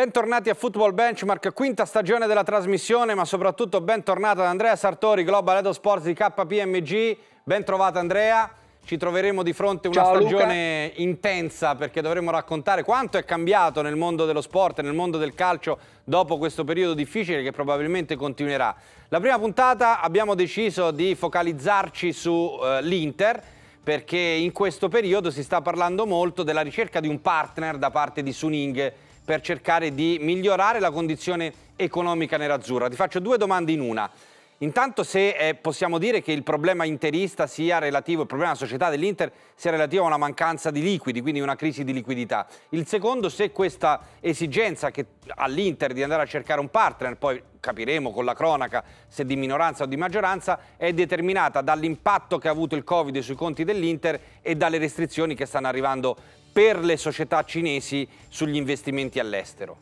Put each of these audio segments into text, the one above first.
Bentornati a Football Benchmark, quinta stagione della trasmissione, ma soprattutto bentornata ad Andrea Sartori, Global Edo Sports di KPMG. Bentrovata Andrea. Ci troveremo di fronte a una Ciao, stagione Luca. intensa perché dovremo raccontare quanto è cambiato nel mondo dello sport, nel mondo del calcio dopo questo periodo difficile che probabilmente continuerà. La prima puntata abbiamo deciso di focalizzarci sull'Inter eh, uh, perché in questo periodo si sta parlando molto della ricerca di un partner da parte di Suning per cercare di migliorare la condizione economica nerazzurra. Ti faccio due domande in una. Intanto se eh, possiamo dire che il problema interista sia relativo, il problema della società dell'Inter sia relativo a una mancanza di liquidi, quindi una crisi di liquidità. Il secondo, se questa esigenza che all'Inter di andare a cercare un partner, poi capiremo con la cronaca se di minoranza o di maggioranza, è determinata dall'impatto che ha avuto il Covid sui conti dell'Inter e dalle restrizioni che stanno arrivando per le società cinesi sugli investimenti all'estero?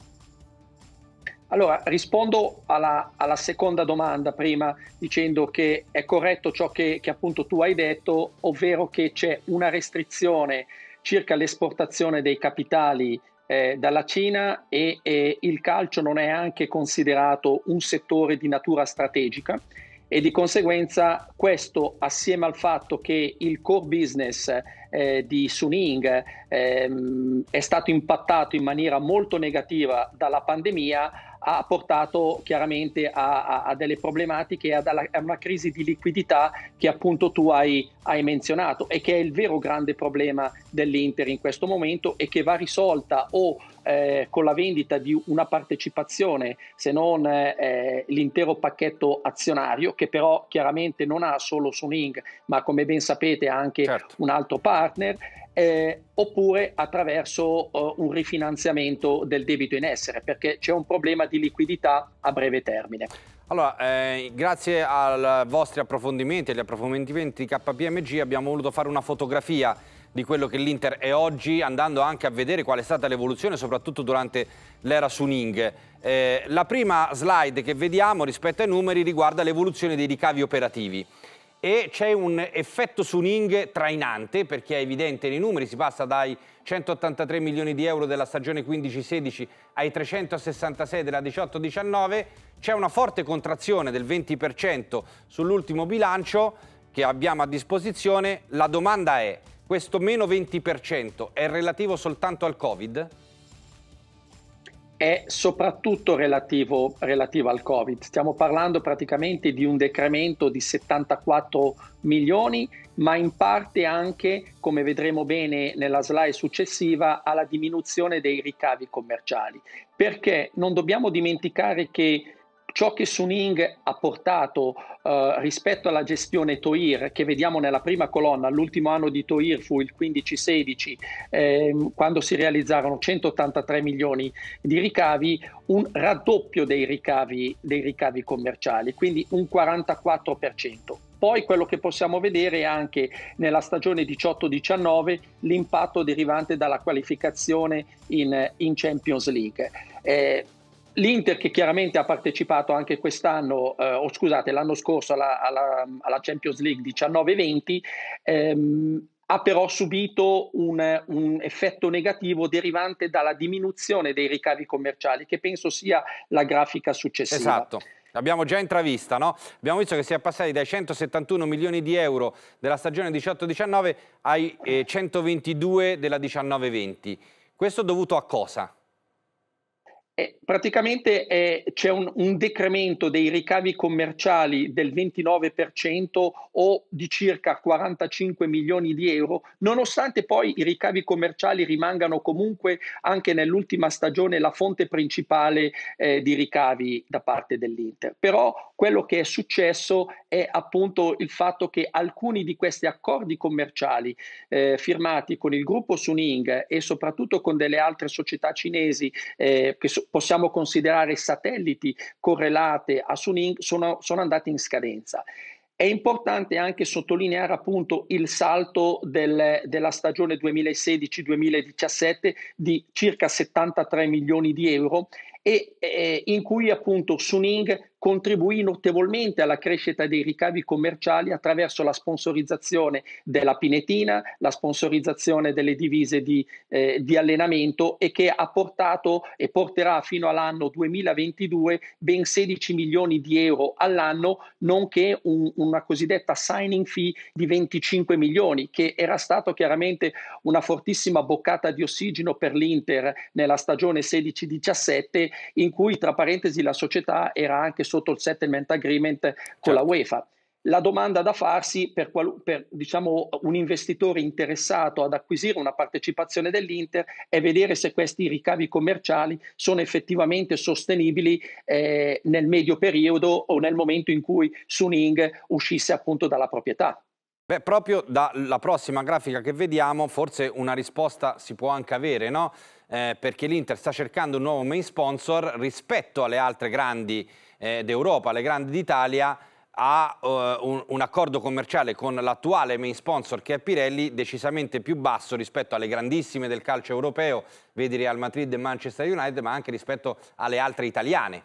Allora, rispondo alla, alla, seconda domanda prima dicendo che è corretto ciò che, che appunto tu hai detto, ovvero che c'è una restrizione circa l'esportazione dei capitali eh, dalla Cina e, e il calcio non è anche considerato un settore di natura strategica e di conseguenza questo assieme al fatto che il core business eh, di Suning ehm, è stato impattato in maniera molto negativa dalla pandemia ha portato chiaramente a, a, a delle problematiche e a, una crisi di liquidità che appunto tu hai, hai, menzionato e che è il vero grande problema dell'Inter in questo momento e che va risolta o eh, con la vendita di una partecipazione se non eh, l'intero pacchetto azionario che però chiaramente non ha solo Suning ma come ben sapete ha anche certo. un altro parco partner eh, oppure attraverso eh, un rifinanziamento del debito in essere perché c'è un problema di liquidità a breve termine. Allora, eh, grazie ai vostri approfondimenti e agli approfondimenti di KPMG abbiamo voluto fare una fotografia di quello che l'Inter è oggi, andando anche a vedere qual è stata l'evoluzione, soprattutto durante l'era Suning. Eh, la prima slide che vediamo rispetto ai numeri riguarda l'evoluzione dei ricavi operativi e c'è un effetto Suning trainante perché è evidente nei numeri, si passa dai 183 milioni di euro della stagione 15-16 ai 366 della 18-19, c'è una forte contrazione del 20% sull'ultimo bilancio che abbiamo a disposizione, la domanda è questo meno 20% è relativo soltanto al Covid? è soprattutto relativo, relativo, al Covid. Stiamo parlando praticamente di un decremento di 74 milioni, ma in parte anche, come vedremo bene nella slide successiva, alla diminuzione dei ricavi commerciali. Perché non dobbiamo dimenticare che ciò che Suning ha portato eh, rispetto alla gestione Toir, che vediamo nella prima colonna, l'ultimo anno di Toir fu il 15-16, ehm, quando si realizzarono 183 milioni di ricavi, un raddoppio dei ricavi, dei ricavi commerciali, quindi un 44%. Poi quello che possiamo vedere è anche nella stagione 18-19 l'impatto derivante dalla qualificazione in, in Champions League. Eh, L'Inter che chiaramente ha partecipato anche quest'anno, eh, o scusate, l'anno scorso alla, alla, alla Champions League 19-20, ehm, ha però subito un, un, effetto negativo derivante dalla diminuzione dei ricavi commerciali, che penso sia la grafica successiva. Esatto. L'abbiamo già intravista, no? Abbiamo visto che si è passati dai 171 milioni di euro della stagione 18-19 ai 122 eh, della 19-20. Questo dovuto a cosa? Eh, praticamente eh, c'è un, un, decremento dei ricavi commerciali del 29% o di circa 45 milioni di euro, nonostante poi i ricavi commerciali rimangano comunque anche nell'ultima stagione la fonte principale eh, di ricavi da parte dell'Inter. Però quello che è successo è appunto il fatto che alcuni di questi accordi commerciali eh, firmati con il gruppo Suning e soprattutto con delle altre società cinesi eh, che so- possiamo considerare satelliti correlate a Suning sono, sono andati in scadenza. È importante anche sottolineare appunto il salto del, della stagione 2016-2017 di circa 73 milioni di euro e eh, in cui appunto Suning contribuì notevolmente alla crescita dei ricavi commerciali attraverso la sponsorizzazione della pinetina, la sponsorizzazione delle divise di, eh, di allenamento e che ha portato e porterà fino all'anno 2022 ben 16 milioni di euro all'anno, nonché un, una cosiddetta signing fee di 25 milioni, che era stato chiaramente una fortissima boccata di ossigeno per l'Inter nella stagione 16-17, in cui tra parentesi la società era anche sotto il settlement agreement con certo. la UEFA. La domanda da farsi per, qual- per diciamo, un investitore interessato ad acquisire una partecipazione dell'Inter è vedere se questi ricavi commerciali sono effettivamente sostenibili eh, nel medio periodo o nel momento in cui Suning uscisse appunto dalla proprietà. Beh, proprio dalla prossima grafica che vediamo, forse una risposta si può anche avere, no? Eh, perché l'Inter sta cercando un nuovo main sponsor rispetto alle altre grandi eh, d'Europa, le grandi d'Italia, ha uh, un, un, accordo commerciale con l'attuale main sponsor che è Pirelli decisamente più basso rispetto alle grandissime del calcio europeo, vedi Real Madrid e Manchester United, ma anche rispetto alle altre italiane.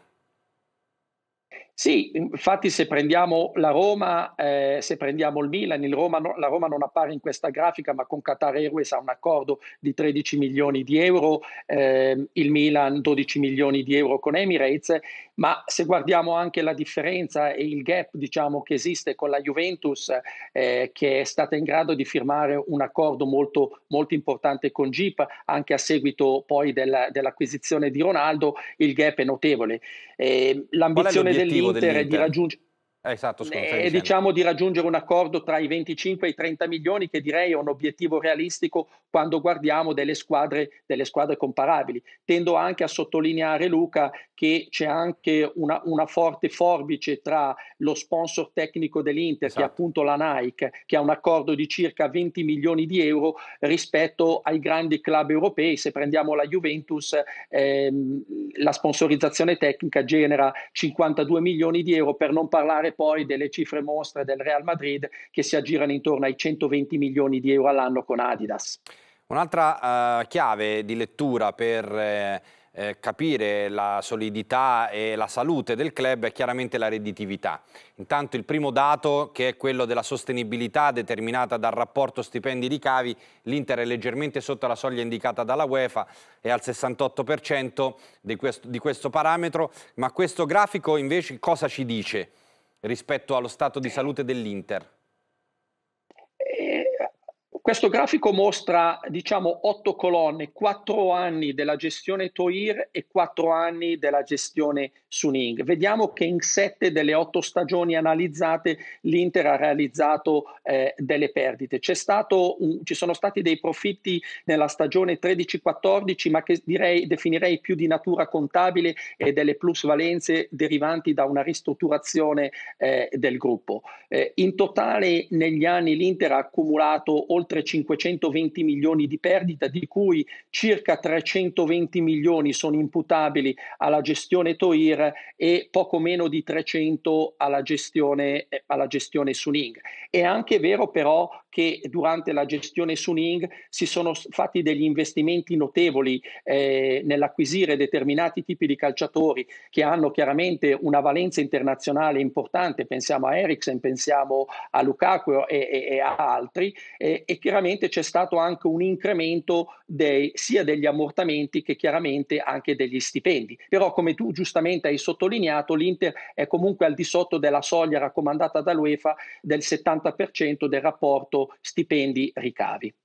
Sì, infatti se prendiamo la Roma, eh, se prendiamo il Milan, il Roma no, la Roma non appare in questa grafica, ma con Qatar Airways ha un accordo di 13 milioni di euro, eh, il Milan 12 milioni di euro con Emirates, ma se guardiamo anche la differenza e il gap diciamo, che esiste con la Juventus eh, che è stata in grado di firmare un accordo molto, molto importante con Jeep anche a seguito poi della, dell'acquisizione di Ronaldo, il gap è notevole. Eh, l'ambizione è dell'Inter, dell'Inter è di raggiungere... Eh, esatto, scusa, e diciamo di raggiungere un accordo tra i 25 e i 30 milioni che direi è un obiettivo realistico quando guardiamo delle squadre, delle squadre comparabili. Tendo anche a sottolineare Luca che c'è anche una, una forte forbice tra lo sponsor tecnico dell'Inter, esatto. che è esatto. appunto la Nike, che ha un accordo di circa 20 milioni di euro rispetto ai grandi club europei. Se prendiamo la Juventus, ehm, la sponsorizzazione tecnica genera 52 milioni di euro, per non parlare poi delle cifre mostre del Real Madrid che si aggirano intorno ai 120 milioni di euro all'anno con Adidas. Un'altra uh, chiave di lettura per eh, eh, capire la solidità e la salute del club è chiaramente la redditività. Intanto il primo dato, che è quello della sostenibilità determinata dal rapporto stipendi-ricavi, l'Inter è leggermente sotto la soglia indicata dalla UEFA, è al 68% di questo, di questo parametro, ma questo grafico invece cosa ci dice? rispetto allo stato di eh. salute dell'Inter? Questo grafico mostra, diciamo, otto colonne, quattro anni della gestione Toir e quattro anni della gestione Suning. Vediamo che in sette delle otto stagioni analizzate l'Inter ha realizzato eh, delle perdite. Stato, um, ci sono stati dei profitti nella stagione 13-14, ma che direi, definirei più di natura contabile e delle plusvalenze derivanti da una ristrutturazione eh, del gruppo. Eh, in totale negli anni l'Inter ha accumulato oltre oltre 520 milioni di perdita, di cui circa 320 milioni sono imputabili alla gestione Toir e poco meno di 300 alla gestione, alla gestione Suning. È anche vero però che durante la gestione Suning si sono fatti degli investimenti notevoli eh, nell'acquisire determinati tipi di calciatori che hanno chiaramente una valenza internazionale importante, pensiamo a Ericsson, pensiamo a Lukaku e, e, e a altri, eh, e chiaramente c'è stato anche un incremento dei, sia degli ammortamenti che chiaramente anche degli stipendi. Però come tu giustamente hai sottolineato, l'Inter è comunque al di sotto della soglia raccomandata dall'UEFA del 70% del rapporto stipendi-ricavi.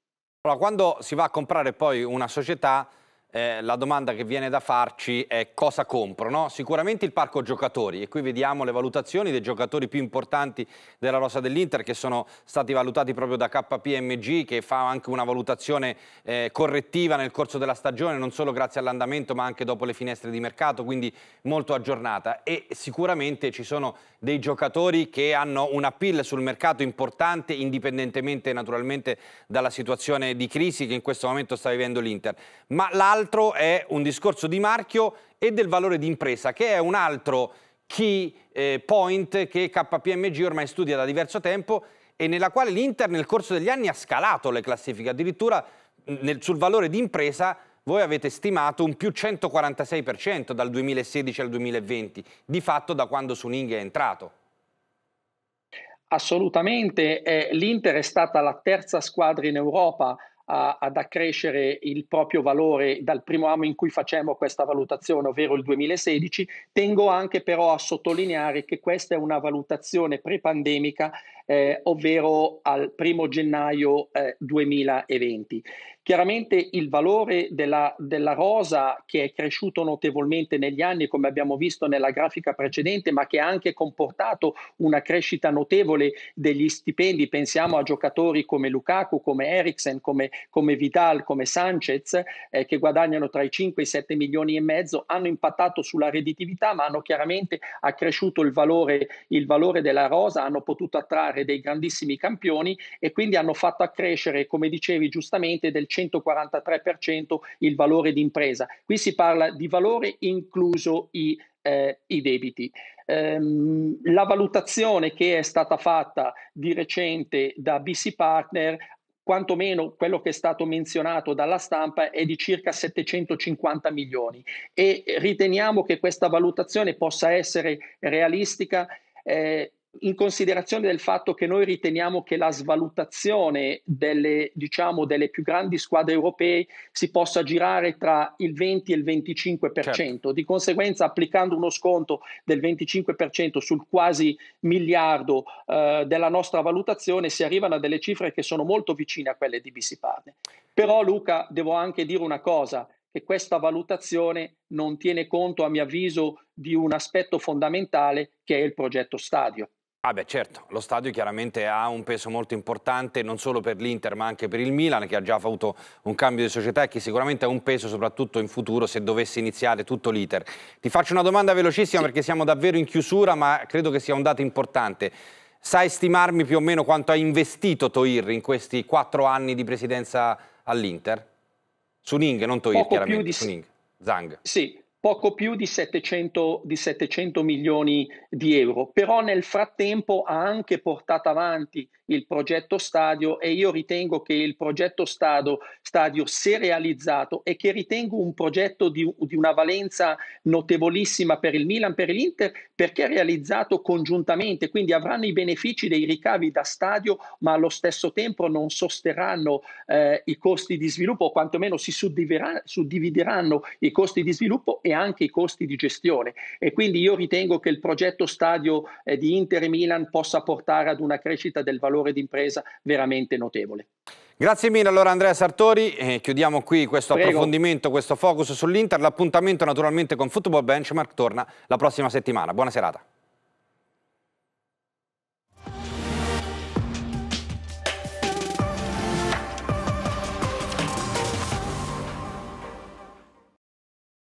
Allora, quando si va a comprare poi una società eh, la domanda che viene da farci è cosa compro. No? Sicuramente il parco giocatori e qui vediamo le valutazioni dei giocatori più importanti della rosa dell'Inter che sono stati valutati proprio da KPMG che fa anche una valutazione eh, correttiva nel corso della stagione non solo grazie all'andamento ma anche dopo le finestre di mercato quindi molto aggiornata e sicuramente ci sono dei giocatori che hanno un appeal sul mercato importante indipendentemente naturalmente dalla situazione di crisi che in questo momento sta vivendo l'Inter ma l'ala l'altro è un discorso di marchio e del valore di impresa, che è un altro key eh, point che KPMG ormai studia da diverso tempo e nella quale l'Inter nel corso degli anni ha scalato le classifiche, addirittura nel, sul valore di impresa voi avete stimato un più 146% dal 2016 al 2020, di fatto da quando Suning è entrato. Assolutamente, eh, l'Inter è stata la terza squadra in Europa a, ad accrescere il proprio valore dal primo anno in cui facciamo questa valutazione, ovvero il 2016. Tengo anche però a sottolineare che questa è una valutazione pre-pandemica eh, ovvero al primo gennaio eh, 2020. Chiaramente il valore della, della, rosa che è cresciuto notevolmente negli anni, come abbiamo visto nella grafica precedente, ma che ha anche comportato una crescita notevole degli stipendi, pensiamo a giocatori come Lukaku, come Eriksen, come, come Vidal, come Sanchez, eh, che guadagnano tra i 5 e i 7 milioni e mezzo, hanno impattato sulla redditività, ma hanno chiaramente accresciuto il valore, il valore della rosa, hanno potuto attrarre fare dei grandissimi campioni e quindi hanno fatto accrescere, come dicevi giustamente, del 143% il valore di impresa. Qui si parla di valore incluso i eh, i debiti. Ehm, la valutazione che è stata fatta di recente da BC Partner quantomeno quello che è stato menzionato dalla stampa è di circa 750 milioni e riteniamo che questa valutazione possa essere realistica eh, in considerazione del fatto che noi riteniamo che la svalutazione delle, diciamo, delle più grandi squadre europee si possa girare tra il 20 e il 25%, certo. di conseguenza applicando uno sconto del 25% sul quasi miliardo eh, della nostra valutazione si arrivano a delle cifre che sono molto vicine a quelle di BC Partner. Però Luca, devo anche dire una cosa, che questa valutazione non tiene conto, a mio avviso, di un aspetto fondamentale che è il progetto stadio. Ah beh certo, lo stadio chiaramente ha un peso molto importante non solo per l'Inter ma anche per il Milan che ha già avuto un cambio di società e che sicuramente ha un peso soprattutto in futuro se dovesse iniziare tutto l'iter. Ti faccio una domanda velocissima sì. perché siamo davvero in chiusura ma credo che sia un dato importante. Sai stimarmi più o meno quanto ha investito Toir in questi quattro anni di presidenza all'Inter? Suning, non Toir Poco chiaramente, di... Suning, Zang. Sì, poco più di 700, di 700, milioni di euro, però nel frattempo ha anche portato avanti il progetto stadio e io ritengo che il progetto stadio, stadio se realizzato e che ritengo un progetto di, di una valenza notevolissima per il Milan, per l'Inter, perché è realizzato congiuntamente, quindi avranno i benefici dei ricavi da stadio, ma allo stesso tempo non sosterranno eh, i costi di sviluppo, o quantomeno si suddivideranno i costi di sviluppo e anche i costi di gestione e quindi io ritengo che il progetto stadio eh, di Inter e Milan possa portare ad una crescita del valore d'impresa veramente notevole. Grazie mille allora Andrea Sartori, eh, chiudiamo qui questo Prego. approfondimento, questo focus sull'Inter, l'appuntamento naturalmente con Football Benchmark torna la prossima settimana, buona serata.